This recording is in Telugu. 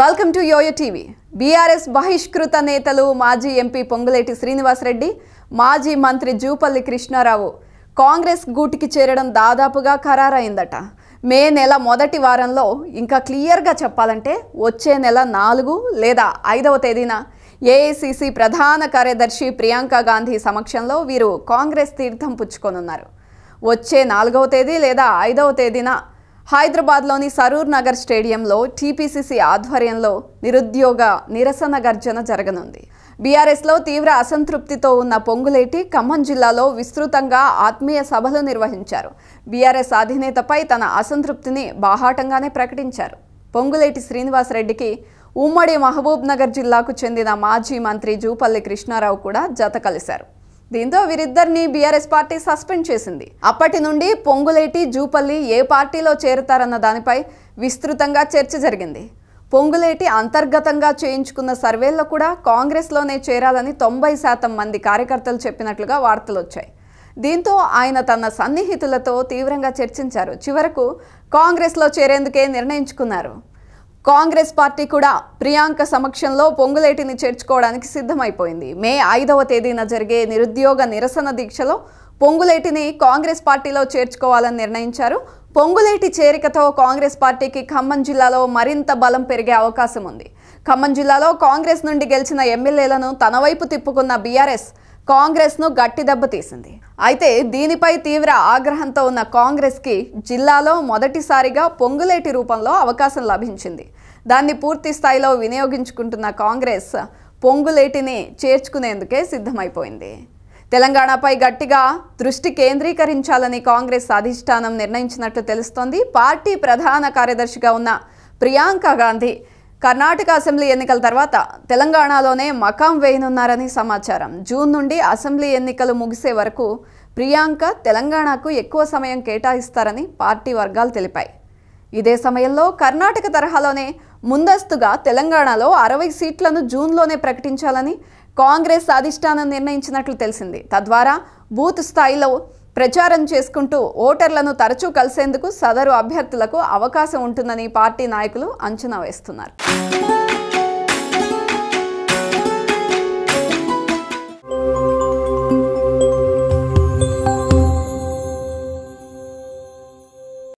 welcome to YoYo TV BRS బహిష్కృత నేతలు మాజీ ఎంపీ పొంగులేటి శ్రీనివాసరెడ్డి మాజీ మంత్రి జూపల్లి కృష్ణారావు కాంగ్రెస్ గూటికి చేరడం దాదాపుగా ఖరారైందట మే నెల మొదటి వారంలో ఇంకా క్లియర్గా చెప్పాలంటే వచ్చే నెల నాలుగు లేదా ఐదవ తేదీన ఏఐసిసి ప్రధాన కార్యదర్శి ప్రియాంక గాంధీ సమక్షంలో వీరు కాంగ్రెస్ తీర్థం పుచ్చుకొనున్నారు వచ్చే నాలుగవ తేదీ లేదా ఐదవ తేదీన హైదరాబాద్లోని సరూర్ నగర్ స్టేడియంలో టీపీసీసీ ఆధ్వర్యంలో నిరుద్యోగ నిరసన గర్జన జరగనుంది బీఆర్ఎస్లో తీవ్ర అసంతృప్తితో ఉన్న పొంగులేటి ఖమ్మం జిల్లాలో విస్తృతంగా ఆత్మీయ సభలు నిర్వహించారు బీఆర్ఎస్ అధినేతపై తన అసంతృప్తిని బాహాటంగానే ప్రకటించారు పొంగులేటి శ్రీనివాసరెడ్డికి ఉమ్మడి మహబూబ్ నగర్ జిల్లాకు చెందిన మాజీ మంత్రి జూపల్లి కృష్ణారావు కూడా జత కలిశారు దీంతో వీరిద్దరిని బీఆర్ఎస్ పార్టీ సస్పెండ్ చేసింది అప్పటి నుండి పొంగులేటి జూపల్లి ఏ పార్టీలో చేరుతారన్న దానిపై విస్తృతంగా చర్చ జరిగింది పొంగులేటి అంతర్గతంగా చేయించుకున్న సర్వేల్లో కూడా కాంగ్రెస్లోనే చేరాలని తొంభై శాతం మంది కార్యకర్తలు చెప్పినట్లుగా వార్తలు వచ్చాయి దీంతో ఆయన తన సన్నిహితులతో తీవ్రంగా చర్చించారు చివరకు కాంగ్రెస్లో చేరేందుకే నిర్ణయించుకున్నారు కాంగ్రెస్ పార్టీ కూడా ప్రియాంక సమక్షంలో పొంగులేటిని చేర్చుకోవడానికి సిద్ధమైపోయింది మే ఐదవ తేదీన జరిగే నిరుద్యోగ నిరసన దీక్షలో పొంగులేటిని కాంగ్రెస్ పార్టీలో చేర్చుకోవాలని నిర్ణయించారు పొంగులేటి చేరికతో కాంగ్రెస్ పార్టీకి ఖమ్మం జిల్లాలో మరింత బలం పెరిగే అవకాశం ఉంది ఖమ్మం జిల్లాలో కాంగ్రెస్ నుండి గెలిచిన ఎమ్మెల్యేలను తన వైపు తిప్పుకున్న బీఆర్ఎస్ కాంగ్రెస్ను గట్టి దెబ్బతీసింది అయితే దీనిపై తీవ్ర ఆగ్రహంతో ఉన్న కాంగ్రెస్కి జిల్లాలో మొదటిసారిగా పొంగులేటి రూపంలో అవకాశం లభించింది దాన్ని పూర్తి స్థాయిలో వినియోగించుకుంటున్న కాంగ్రెస్ పొంగులేటిని చేర్చుకునేందుకే సిద్ధమైపోయింది తెలంగాణపై గట్టిగా దృష్టి కేంద్రీకరించాలని కాంగ్రెస్ అధిష్టానం నిర్ణయించినట్లు తెలుస్తోంది పార్టీ ప్రధాన కార్యదర్శిగా ఉన్న ప్రియాంక గాంధీ కర్ణాటక అసెంబ్లీ ఎన్నికల తర్వాత తెలంగాణలోనే మకాం వేయనున్నారని సమాచారం జూన్ నుండి అసెంబ్లీ ఎన్నికలు ముగిసే వరకు ప్రియాంక తెలంగాణకు ఎక్కువ సమయం కేటాయిస్తారని పార్టీ వర్గాలు తెలిపాయి ఇదే సమయంలో కర్ణాటక తరహాలోనే ముందస్తుగా తెలంగాణలో అరవై సీట్లను జూన్లోనే ప్రకటించాలని కాంగ్రెస్ అధిష్టానం నిర్ణయించినట్లు తెలిసింది తద్వారా బూత్ స్థాయిలో ప్రచారం చేసుకుంటూ ఓటర్లను తరచూ కలిసేందుకు సదరు అభ్యర్థులకు అవకాశం ఉంటుందని పార్టీ నాయకులు అంచనా వేస్తున్నారు